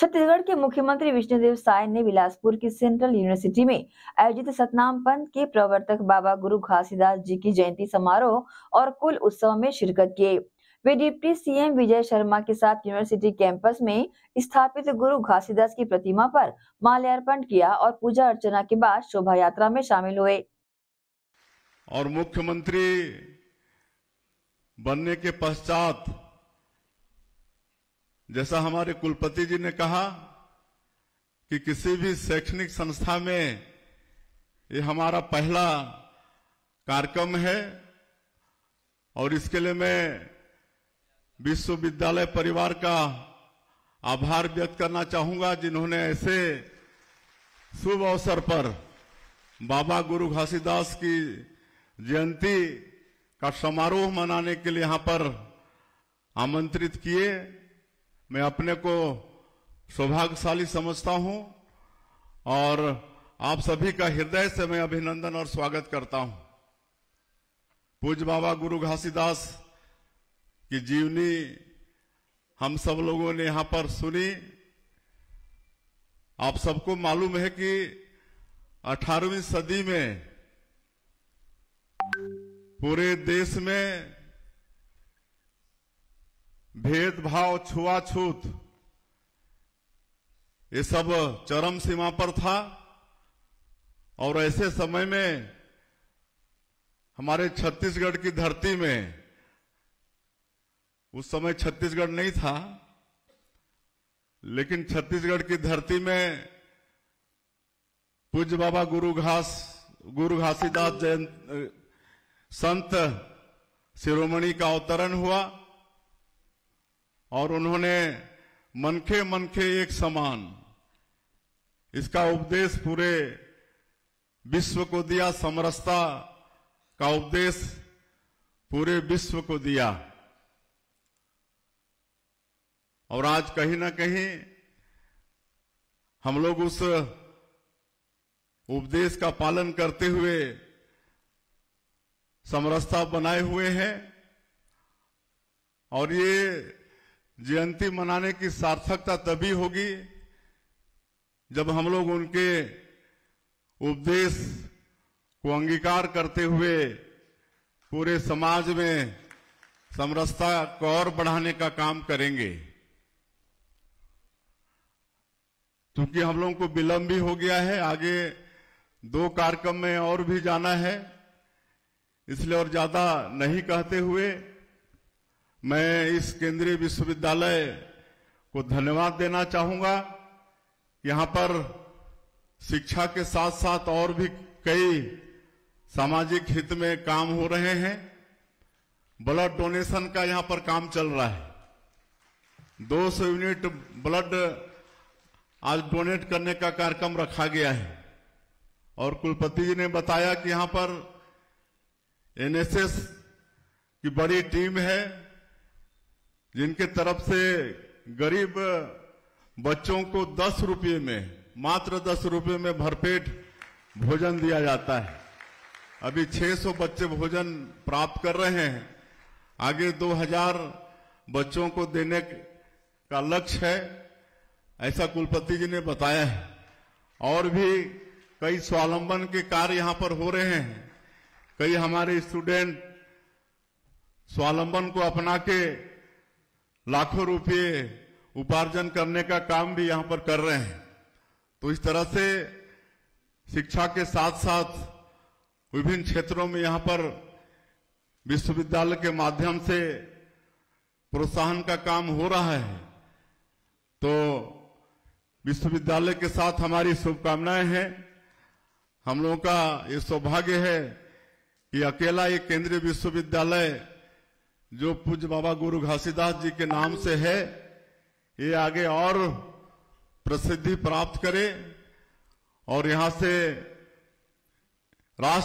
छत्तीसगढ़ के मुख्यमंत्री विष्णुदेव साय ने बिलासपुर की सेंट्रल यूनिवर्सिटी में आयोजित सतनाम पंथ के प्रवर्तक बाबा गुरु घासीदास जी की जयंती समारोह और कुल उत्सव में शिरकत किए वे डिप्टी सीएम विजय शर्मा के साथ यूनिवर्सिटी कैंपस में स्थापित गुरु घासीदास की प्रतिमा पर माल्यार्पण किया और पूजा अर्चना के बाद शोभा यात्रा में शामिल हुए और मुख्यमंत्री बनने के पश्चात जैसा हमारे कुलपति जी ने कहा कि किसी भी शैक्षणिक संस्था में ये हमारा पहला कार्यक्रम है और इसके लिए मैं विश्वविद्यालय परिवार का आभार व्यक्त करना चाहूंगा जिन्होंने ऐसे शुभ अवसर पर बाबा गुरु घासीदास की जयंती का समारोह मनाने के लिए यहां पर आमंत्रित किए मैं अपने को सौभाग्यशाली समझता हूं और आप सभी का हृदय से मैं अभिनंदन और स्वागत करता हूं पूज बाबा गुरु घासीदास की जीवनी हम सब लोगों ने यहां पर सुनी आप सबको मालूम है कि 18वीं सदी में पूरे देश में भेदभाव छुआछूत ये सब चरम सीमा पर था और ऐसे समय में हमारे छत्तीसगढ़ की धरती में उस समय छत्तीसगढ़ नहीं था लेकिन छत्तीसगढ़ की धरती में पूज्य बाबा गुरु घास गुरु घासीदास जयंत संत शिरोमणि का अवतरण हुआ और उन्होंने मनखे मनखे एक समान इसका उपदेश पूरे विश्व को दिया समरसता का उपदेश पूरे विश्व को दिया और आज कहीं ना कहीं हम लोग उस उपदेश का पालन करते हुए समरसता बनाए हुए हैं और ये जयंती मनाने की सार्थकता तभी होगी जब हम लोग उनके उपदेश को अंगीकार करते हुए पूरे समाज में समरसता को और बढ़ाने का काम करेंगे क्योंकि हम लोगों को विलंब भी हो गया है आगे दो कार्यक्रम में और भी जाना है इसलिए और ज्यादा नहीं कहते हुए मैं इस केंद्रीय विश्वविद्यालय को धन्यवाद देना चाहूंगा यहां पर शिक्षा के साथ साथ और भी कई सामाजिक हित में काम हो रहे हैं ब्लड डोनेशन का यहां पर काम चल रहा है 200 यूनिट ब्लड आज डोनेट करने का कार्यक्रम रखा गया है और कुलपति जी ने बताया कि यहां पर एनएसएस की बड़ी टीम है जिनके तरफ से गरीब बच्चों को दस रुपये में मात्र दस रुपये में भरपेट भोजन दिया जाता है अभी 600 बच्चे भोजन प्राप्त कर रहे हैं आगे 2000 बच्चों को देने का लक्ष्य है ऐसा कुलपति जी ने बताया है और भी कई स्वावलंबन के कार्य यहाँ पर हो रहे हैं कई हमारे स्टूडेंट स्वावलंबन को अपना के लाखों रुपए उपार्जन करने का काम भी यहां पर कर रहे हैं तो इस तरह से शिक्षा के साथ साथ विभिन्न क्षेत्रों में यहां पर विश्वविद्यालय के माध्यम से प्रोत्साहन का काम हो रहा है तो विश्वविद्यालय के साथ हमारी शुभकामनाएं हैं हम लोगों का ये सौभाग्य है कि अकेला ये केंद्रीय विश्वविद्यालय जो पूज बाबा गुरु घासीदास जी के नाम से है ये आगे और प्रसिद्धि प्राप्त करे और यहां से राष्ट्र